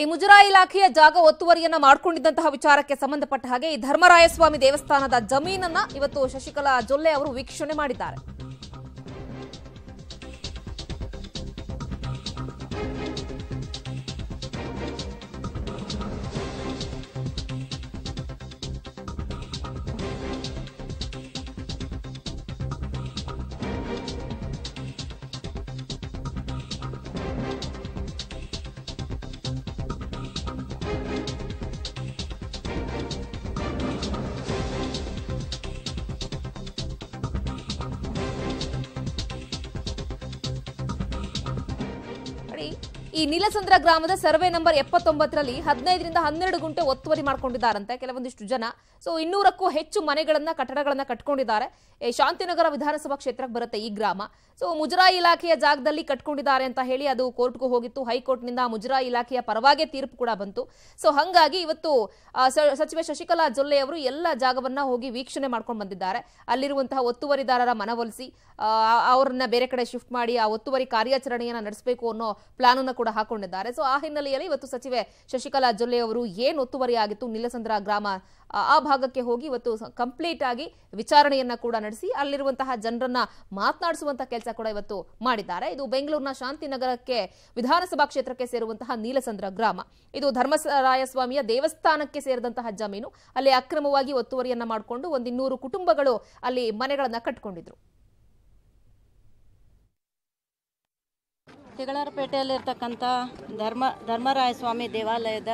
ಈ ಮುಜರಾಯಿ ಇಲಾಖೆಯ ಜಾಗ ಒತ್ತುವರಿಯನ್ನ ಮಾಡಿಕೊಂಡಿದ್ದಂತಹ ವಿಚಾರಕ್ಕೆ ಸಂಬಂಧಪಟ್ಟ ಹಾಗೆ ಈ ಧರ್ಮರಾಯಸ್ವಾಮಿ ದೇವಸ್ಥಾನದ ಜಮೀನನ್ನ ಇವತ್ತು ಶಶಿಕಲಾ ಜೊಲ್ಲೆ ಅವರು ವೀಕ್ಷಣೆ ಮಾಡಿದ್ದಾರೆ ಈ ನೀಲಸಂದ್ರ ಗ್ರಾಮದ ಸರ್ವೆ ನಂಬರ್ ಎಪ್ಪತ್ತೊಂಬತ್ತರಲ್ಲಿ ಹದಿನೈದರಿಂದ ಹನ್ನೆರಡು ಗುಂಟೆ ಒತ್ತುವರಿ ಮಾಡಿಕೊಂಡಿದ್ದಾರಂತೆ ಕೆಲವೊಂದಿಷ್ಟು ಜನ ಸೊ ಇನ್ನೂರಕ್ಕೂ ಹೆಚ್ಚು ಮನೆಗಳನ್ನ ಕಟ್ಟಡಗಳನ್ನ ಕಟ್ಕೊಂಡಿದ್ದಾರೆ ಶಾಂತಿನಗರ ವಿಧಾನಸಭಾ ಕ್ಷೇತ್ರಕ್ಕೆ ಬರುತ್ತೆ ಈ ಗ್ರಾಮ ಸೊ ಮುಜರಾಯಿ ಇಲಾಖೆಯ ಜಾಗದಲ್ಲಿ ಕಟ್ಕೊಂಡಿದ್ದಾರೆ ಅಂತ ಹೇಳಿ ಅದು ಕೋರ್ಟ್ಗೂ ಹೋಗಿತ್ತು ಹೈಕೋರ್ಟ್ನಿಂದ ಮುಜರಾಯಿ ಇಲಾಖೆಯ ಪರವಾಗಿ ತೀರ್ಪು ಕೂಡ ಬಂತು ಸೊ ಹಾಗಾಗಿ ಇವತ್ತು ಸಚಿವೆ ಶಶಿಕಲಾ ಜೊಲ್ಲೆ ಅವರು ಎಲ್ಲ ಜಾಗವನ್ನ ಹೋಗಿ ವೀಕ್ಷಣೆ ಮಾಡ್ಕೊಂಡು ಬಂದಿದ್ದಾರೆ ಅಲ್ಲಿರುವಂತಹ ಒತ್ತುವರಿದಾರರ ಮನವೊಲಿಸಿ ಅವರನ್ನ ಬೇರೆ ಕಡೆ ಶಿಫ್ಟ್ ಮಾಡಿ ಆ ಒತ್ತುವರಿ ಕಾರ್ಯಾಚರಣೆಯನ್ನ ನಡೆಸಬೇಕು ಅನ್ನೋ ಪ್ಲಾನ್ ಕೂಡ ಹಾಕೊಂಡಿದ್ದಾರೆ ಸೊ ಆ ಹಿನ್ನೆಲೆಯಲ್ಲಿ ಇವತ್ತು ಸಚಿವೆ ಶಶಿಕಲಾ ಜೊಲ್ಲೆ ಅವರು ಏನು ಒತ್ತುವರಿಯಾಗಿತ್ತು ನಿಲಸಂದ್ರ ಗ್ರಾಮ ಆ ಭಾಗಕ್ಕೆ ಹೋಗಿ ಇವತ್ತು ಕಂಪ್ಲೀಟ್ ಆಗಿ ವಿಚಾರಣೆಯನ್ನ ಕೂಡ ನಡೆಸಿ ಅಲ್ಲಿರುವಂತಹ ಜನರನ್ನ ಮಾತನಾಡಿಸುವಂತಹ ಕೆಲಸ ಕೂಡ ಇವತ್ತು ಮಾಡಿದ್ದಾರೆ ಇದು ಬೆಂಗಳೂರಿನ ಶಾಂತಿನಗರಕ್ಕೆ ವಿಧಾನಸಭಾ ಕ್ಷೇತ್ರಕ್ಕೆ ಸೇರುವಂತಹ ನೀಲಸಂದ್ರ ಗ್ರಾಮ ಇದು ಧರ್ಮರಾಯಸ್ವಾಮಿಯ ದೇವಸ್ಥಾನಕ್ಕೆ ಸೇರಿದಂತಹ ಜಮೀನು ಅಲ್ಲಿ ಅಕ್ರಮವಾಗಿ ಒತ್ತುವರಿಯನ್ನ ಮಾಡಿಕೊಂಡು ಒಂದಿನ್ನೂರು ಕುಟುಂಬಗಳು ಅಲ್ಲಿ ಮನೆಗಳನ್ನ ಕಟ್ಟಿಕೊಂಡಿದ್ರು ತಿಗಳಾರಪೇಟೆಯಲ್ಲಿರ್ತಕ್ಕಂಥ ಧರ್ಮ ಧರ್ಮರಾಯ ಸ್ವಾಮಿ ದೇವಾಲಯದ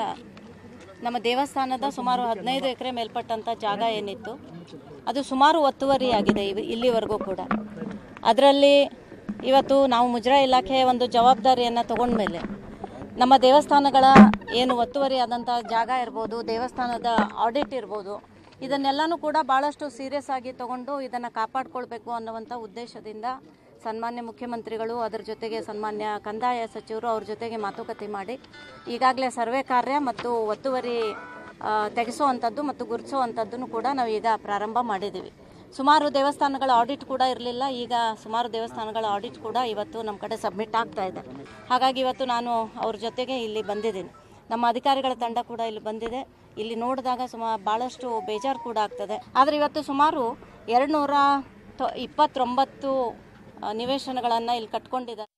ನಮ್ಮ ದೇವಸ್ಥಾನದ ಸುಮಾರು ಹದಿನೈದು ಎಕರೆ ಮೇಲ್ಪಟ್ಟಂಥ ಜಾಗ ಏನಿತ್ತು ಅದು ಸುಮಾರು ಒತ್ತುವರಿಯಾಗಿದೆ ಇವ್ ಇಲ್ಲಿವರೆಗೂ ಕೂಡ ಅದರಲ್ಲಿ ಇವತ್ತು ನಾವು ಮುಜರಾ ಇಲಾಖೆಯ ಒಂದು ಜವಾಬ್ದಾರಿಯನ್ನು ತಗೊಂಡ್ಮೇಲೆ ನಮ್ಮ ದೇವಸ್ಥಾನಗಳ ಏನು ಒತ್ತುವರಿ ಆದಂಥ ಜಾಗ ಇರ್ಬೋದು ದೇವಸ್ಥಾನದ ಆಡಿಟ್ ಇರ್ಬೋದು ಇದನ್ನೆಲ್ಲನೂ ಕೂಡ ಭಾಳಷ್ಟು ಸೀರಿಯಸ್ ಆಗಿ ತಗೊಂಡು ಇದನ್ನು ಕಾಪಾಡಿಕೊಳ್ಬೇಕು ಅನ್ನುವಂಥ ಉದ್ದೇಶದಿಂದ ಸನ್ಮಾನ್ಯ ಮುಖ್ಯಮಂತ್ರಿಗಳು ಅದರ ಜೊತೆಗೆ ಸನ್ಮಾನ್ಯ ಕಂದಾಯ ಸಚಿವರು ಅವ್ರ ಜೊತೆಗೆ ಮಾತುಕತೆ ಮಾಡಿ ಈಗಾಗಲೇ ಸರ್ವೆ ಕಾರ್ಯ ಮತ್ತು ಒತ್ತುವರಿ ತೆಗೆಸುವಂಥದ್ದು ಮತ್ತು ಗುರುತಿಸುವಂಥದ್ದನ್ನು ಕೂಡ ನಾವು ಈಗ ಪ್ರಾರಂಭ ಮಾಡಿದ್ದೀವಿ ಸುಮಾರು ದೇವಸ್ಥಾನಗಳ ಆಡಿಟ್ ಕೂಡ ಇರಲಿಲ್ಲ ಈಗ ಸುಮಾರು ದೇವಸ್ಥಾನಗಳ ಆಡಿಟ್ ಕೂಡ ಇವತ್ತು ನಮ್ಮ ಕಡೆ ಸಬ್ಮಿಟ್ ಆಗ್ತಾ ಇದೆ ಹಾಗಾಗಿ ಇವತ್ತು ನಾನು ಅವ್ರ ಜೊತೆಗೆ ಇಲ್ಲಿ ಬಂದಿದ್ದೀನಿ ನಮ್ಮ ಅಧಿಕಾರಿಗಳ ತಂಡ ಕೂಡ ಇಲ್ಲಿ ಬಂದಿದೆ ಇಲ್ಲಿ ನೋಡಿದಾಗ ಸುಮಾರು ಭಾಳಷ್ಟು ಬೇಜಾರು ಕೂಡ ಆಗ್ತದೆ ಆದರೆ ಇವತ್ತು ಸುಮಾರು ಎರಡು ನೂರ ಇಪ್ಪತ್ತೊಂಬತ್ತು ನಿವೇಶನಗಳನ್ನ ಇಲ್ಲಿ ಕಟ್ಕೊಂಡಿದ್ದಾರೆ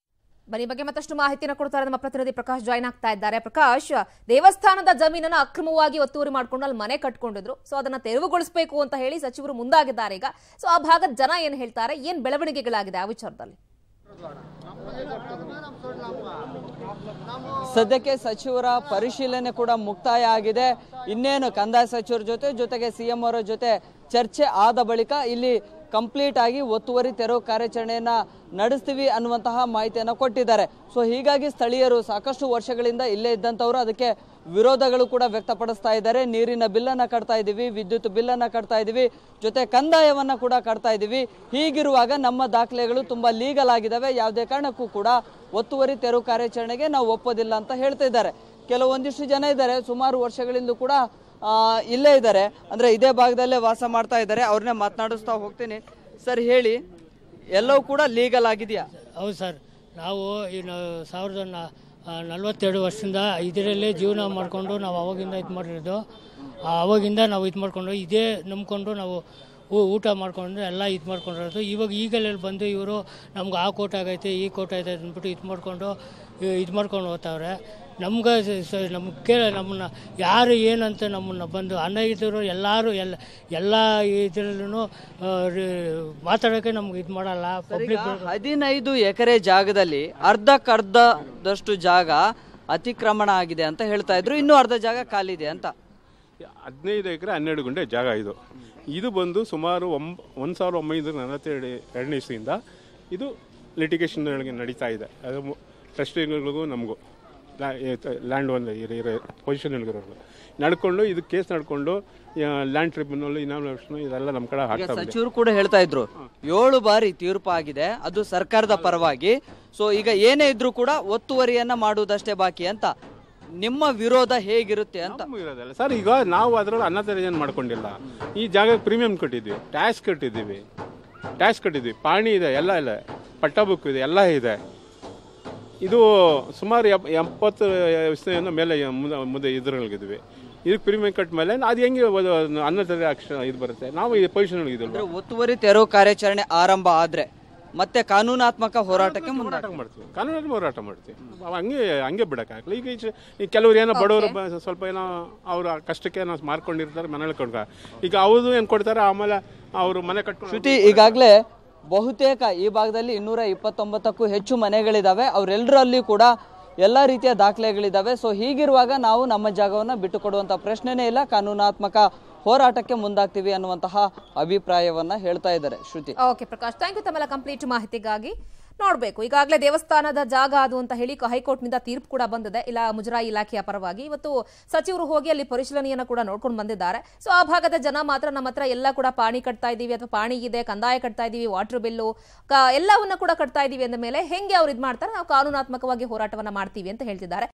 ಬನ್ನಿ ಬಗ್ಗೆ ಮತ್ತಷ್ಟು ಮಾಹಿತಿಯನ್ನು ಕೊಡ್ತಾರೆ ನಮ್ಮ ಪ್ರತಿನಿಧಿ ಪ್ರಕಾಶ್ ಜಾಯ್ನ್ ಆಗ್ತಾ ಇದ್ದಾರೆ ಪ್ರಕಾಶ್ ದೇವಸ್ಥಾನದ ಜಮೀನನ್ನು ಅಕ್ರಮವಾಗಿ ಒತ್ತುವರಿ ಮಾಡ್ಕೊಂಡು ಅಲ್ಲಿ ಮನೆ ಕಟ್ಕೊಂಡಿದ್ರು ಸೊ ಅದನ್ನ ತೆರವುಗೊಳಿಸಬೇಕು ಅಂತ ಹೇಳಿ ಸಚಿವರು ಮುಂದಾಗಿದ್ದಾರೆ ಈಗ ಸೊ ಆ ಭಾಗದ ಜನ ಏನ್ ಹೇಳ್ತಾರೆ ಏನ್ ಬೆಳವಣಿಗೆಗಳಾಗಿದೆ ಆ ವಿಚಾರದಲ್ಲಿ ಸದ್ಯಕ್ಕೆ ಸಚಿವರ ಪರಿಶೀಲನೆ ಕೂಡ ಮುಕ್ತಾಯ ಆಗಿದೆ ಇನ್ನೇನು ಕಂದಾಯ ಸಚಿವರ ಜೊತೆ ಜೊತೆಗೆ ಸಿಎಂ ಅವರ ಜೊತೆ ಚರ್ಚೆ ಆದ ಬಳಿಕ ಇಲ್ಲಿ ಕಂಪ್ಲೀಟ್ ಆಗಿ ಒತ್ತುವರಿ ತೆರವು ಕಾರ್ಯಾಚರಣೆಯನ್ನು ನಡೆಸ್ತೀವಿ ಅನ್ನುವಂತಹ ಮಾಹಿತಿಯನ್ನು ಕೊಟ್ಟಿದ್ದಾರೆ ಸೊ ಹೀಗಾಗಿ ಸ್ಥಳೀಯರು ಸಾಕಷ್ಟು ವರ್ಷಗಳಿಂದ ಇಲ್ಲೇ ಇದ್ದಂಥವರು ಅದಕ್ಕೆ ವಿರೋಧಗಳು ಕೂಡ ವ್ಯಕ್ತಪಡಿಸ್ತಾ ಇದ್ದಾರೆ ನೀರಿನ ಬಿಲ್ಲನ್ನು ಕಟ್ತಾ ಇದ್ದೀವಿ ವಿದ್ಯುತ್ ಬಿಲ್ಲನ್ನು ಕಟ್ತಾ ಇದ್ದೀವಿ ಜೊತೆ ಕಂದಾಯವನ್ನು ಕೂಡ ಕಟ್ತಾ ಇದ್ದೀವಿ ಹೀಗಿರುವಾಗ ನಮ್ಮ ದಾಖಲೆಗಳು ತುಂಬ ಲೀಗಲ್ ಆಗಿದ್ದಾವೆ ಯಾವುದೇ ಕಾರಣಕ್ಕೂ ಕೂಡ ಒತ್ತುವರಿ ತೆರವು ಕಾರ್ಯಾಚರಣೆಗೆ ನಾವು ಒಪ್ಪೋದಿಲ್ಲ ಅಂತ ಹೇಳ್ತಾ ಇದ್ದಾರೆ ಕೆಲವೊಂದಿಷ್ಟು ಜನ ಇದ್ದಾರೆ ಸುಮಾರು ವರ್ಷಗಳಿಂದ ಕೂಡ ಇಲ್ಲೇ ಇದ್ದಾರೆ ಅಂದರೆ ಇದೇ ಭಾಗದಲ್ಲೇ ವಾಸ ಮಾಡ್ತಾ ಇದ್ದಾರೆ ಅವ್ರನ್ನೇ ಮಾತನಾಡಿಸ್ತಾ ಹೋಗ್ತೀನಿ ಸರ್ ಹೇಳಿ ಎಲ್ಲವೂ ಕೂಡ ಲೀಗಲ್ ಆಗಿದೆಯಾ ಹೌದು ಸರ್ ನಾವು ಈ ಸಾವಿರದ ನಲ್ವತ್ತೆರಡು ವರ್ಷದಿಂದ ಇದರಲ್ಲೇ ಜೀವನ ಮಾಡಿಕೊಂಡು ನಾವು ಅವಾಗಿಂದ ಇದು ಮಾಡಿರೋದು ಅವಾಗಿಂದ ನಾವು ಇದು ಮಾಡಿಕೊಂಡು ಇದೇ ನಂಬಿಕೊಂಡು ನಾವು ಊಟ ಮಾಡ್ಕೊಂಡು ಎಲ್ಲ ಇದು ಮಾಡ್ಕೊಂಡಿರೋದು ಇವಾಗ ಈಗಲೇ ಬಂದು ಇವರು ನಮ್ಗೆ ಆ ಕೋಟ ಆಗೈತೆ ಈ ಕೋಟ ಐತೆ ಅಂದ್ಬಿಟ್ಟು ಇದು ಮಾಡಿಕೊಂಡು ಇದು ಮಾಡ್ಕೊಂಡು ಹೋಗ್ತಾವ್ರೆ ನಮ್ಗೆ ನಮ್ಗೆ ಕೇಳ ನಮ್ಮನ್ನ ಯಾರು ಏನಂತ ನಮ್ಮನ್ನ ಬಂದು ಅನ್ನ ಇದ್ದರು ಎಲ್ಲರೂ ಎಲ್ಲ ಎಲ್ಲ ಇದರಲ್ಲೂ ಮಾತಾಡೋಕ್ಕೆ ನಮ್ಗೆ ಇದು ಮಾಡಲ್ಲ ಪಬ್ಲಿಕ್ ಹದಿನೈದು ಎಕರೆ ಜಾಗದಲ್ಲಿ ಅರ್ಧಕ್ಕರ್ಧದಷ್ಟು ಜಾಗ ಅತಿಕ್ರಮಣ ಆಗಿದೆ ಅಂತ ಹೇಳ್ತಾ ಇದ್ರು ಇನ್ನೂ ಅರ್ಧ ಜಾಗ ಖಾಲಿದೆ ಅಂತ ಹದಿನೈದು ಎಕರೆ ಹನ್ನೆರಡು ಗುಂಟೆ ಜಾಗ ಇದು ಇದು ಬಂದು ಸುಮಾರು ಒಂಬ ಒಂದು ಸಾವಿರದ ಒಂಬೈನೂರ ನಲವತ್ತೆರಡು ಎರಡನೇ ಇದು ಲಿಟಿಗೇಷನ್ ನಡೀತಾ ಇದೆ ಅದು ಟ್ರಸ್ಟಿಗಳಿಗೂ ನಮಗೂ ಲ್ಯಾಂಡ್ ಒಂದು ಇರೋ ಪೊಸಿಷನ್ಗಳಿರೋರು ನಡ್ಕೊಂಡು ಇದು ಕೇಸ್ ನಡ್ಕೊಂಡು ಲ್ಯಾಂಡ್ ಟ್ರಿಬ್ಯುನಲ್ ಇನಾಮಿನೇಷನ್ ಇದೆಲ್ಲ ನಮ್ಮ ಕಡೆ ಹಾಕ್ತಾ ಸಚಿವರು ಕೂಡ ಹೇಳ್ತಾ ಇದ್ರು ಏಳು ಬಾರಿ ತೀರ್ಪು ಆಗಿದೆ ಅದು ಸರ್ಕಾರದ ಪರವಾಗಿ ಸೊ ಈಗ ಏನೇ ಇದ್ರು ಕೂಡ ಒತ್ತುವರಿಯನ್ನ ಮಾಡುವುದಷ್ಟೇ ಬಾಕಿ ಅಂತ ನಿಮ್ಮ ವಿರೋಧ ಹೇಗಿರುತ್ತೆ ಅಂತ ಸರ್ ಈಗ ನಾವು ಅದರಲ್ಲಿ ತೆರಿಗೆ ಮಾಡ್ಕೊಂಡಿಲ್ಲ ಈ ಜಾಗಕ್ಕೆ ಪ್ರೀಮಿಯಂ ಕಟ್ಟಿದ್ವಿ ಟ್ಯಾಕ್ಸ್ ಕಟ್ಟಿದ್ದೀವಿ ಟ್ಯಾಕ್ಸ್ ಕಟ್ಟಿದ್ವಿ ಪಾಣಿ ಇದೆ ಎಲ್ಲ ಇದೆ ಪಟ್ಟ ಬುಕ್ ಇದೆ ಎಲ್ಲ ಇದೆ ಇದು ಸುಮಾರು ಎಪ್ ಎಪ್ಪತ್ತು ಮೇಲೆ ಮುಂದೆ ಮುಂದೆ ಇದರೊಳಗಿದ್ವಿ ಇದಕ್ಕೆ ಪ್ರೀಮಿಯಂ ಕಟ್ ಮೇಲೆ ಅದು ಹೆಂಗೆ ಅನ್ನ ಅಕ್ಷ ಇದು ಬರುತ್ತೆ ನಾವು ಈ ಪೊಸಿಷನ್ ಒಳಗಿದ್ದೀವಿ ಒತ್ತುವರಿ ತೆರವು ಕಾರ್ಯಾಚರಣೆ ಆರಂಭ ಆದ್ರೆ ಮತ್ತೆ ಕಾನೂನಾತ್ಮಕ ಹೋರಾಟಕ್ಕೆ ಮುಂದಾಟ ಹೋರಾಟ ಮಾಡ್ತೀವಿ ಕಾನೂನಲ್ಲಿ ಹೋರಾಟ ಮಾಡ್ತೀವಿ ಹಂಗೆ ಹಂಗೆ ಬಿಡೋಕ್ಕಾಗಲ್ಲ ಈಗ ಈಚೆ ಈಗ ಕೆಲವ್ರು ಏನೋ ಬಡವರು ಸ್ವಲ್ಪ ಏನೋ ಅವ್ರ ಕಷ್ಟಕ್ಕೆ ಏನೋ ಮಾರ್ಕೊಂಡಿರ್ತಾರೆ ಮನೇಲಿ ಕೊಡ್ಕ ಈಗ ಅವ್ರು ಏನು ಕೊಡ್ತಾರೆ ಆಮೇಲೆ ಅವರು ಮನೆ ಕಟ್ಟು ಶ್ರುತಿ ಈಗಾಗಲೇ ಬಹುತೇಕ ಈ ಭಾಗದಲ್ಲಿ ಇನ್ನೂರ ಇಪ್ಪತ್ತೊಂಬತ್ತಕ್ಕೂ ಹೆಚ್ಚು ಮನೆಗಳಿದ್ದಾವೆ ಅವರೆಲ್ಲರಲ್ಲಿ ಕೂಡ ಎಲ್ಲ ರೀತಿಯ ದಾಖಲೆಗಳಿದ್ದಾವೆ ಸೊ ಹೀಗಿರುವಾಗ ನಾವು ನಮ್ಮ ಜಾಗವನ್ನು ಬಿಟ್ಟುಕೊಡುವಂಥ ಪ್ರಶ್ನೆನೇ ಇಲ್ಲ ಕಾನೂನಾತ್ಮಕ ಹೋರಾಟಕ್ಕೆ ಮುಂದಾಗ್ತೀವಿ ಅನ್ನುವಂತಹ ಅಭಿಪ್ರಾಯವನ್ನ ಹೇಳ್ತಾ ಇದ್ದಾರೆ Shruti okay Prakash thank you ತಮ್ಮೆಲ್ಲ ಕಂಪ್ಲೀಟ್ ಮಾಹಿತಿಗಾಗಿ ನೋಡಬೇಕು ಈಗಾಗಲೇ ದೇವಸ್ಥಾನದ ಜಾಗ ಅದು ಅಂತ ಹೇಳಿ ಹೈಕೋರ್ಟ್ನಿಂದ ತೀರ್ಪು ಕೂಡ ಬಂದಿದೆ ಇಲ್ಲ ಮುಜರಾಯಿ ಇಲಾಖೆಯ ಪರವಾಗಿ ಇವತ್ತು ಸಚಿವರು ಹೋಗಿ ಅಲ್ಲಿ ಪರಿಶೀಲನೆಯನ್ನು ಕೂಡ ನೋಡ್ಕೊಂಡು ಬಂದಿದ್ದಾರೆ ಸೊ ಆ ಭಾಗದ ಜನ ಮಾತ್ರ ನಮ್ಮ ಹತ್ರ ಎಲ್ಲ ಕೂಡ ಪಾಣಿ ಕಟ್ತಾ ಇದ್ದೀವಿ ಅಥವಾ ಪಾಣಿ ಇದೆ ಕಂದಾಯ ಕಟ್ತಾ ಇದ್ದೀವಿ ವಾಟರ್ ಬಿಲ್ಲು ಎಲ್ಲವನ್ನು ಕೂಡ ಕಟ್ತಾ ಇದ್ದೀವಿ ಅಂದ ಮೇಲೆ ಹೆಂಗೆ ಅವ್ರು ಇದು ಮಾಡ್ತಾರೆ ನಾವು ಕಾನೂನಾತ್ಮಕವಾಗಿ ಹೋರಾಟವನ್ನು ಮಾಡ್ತೀವಿ ಅಂತ ಹೇಳ್ತಿದ್ದಾರೆ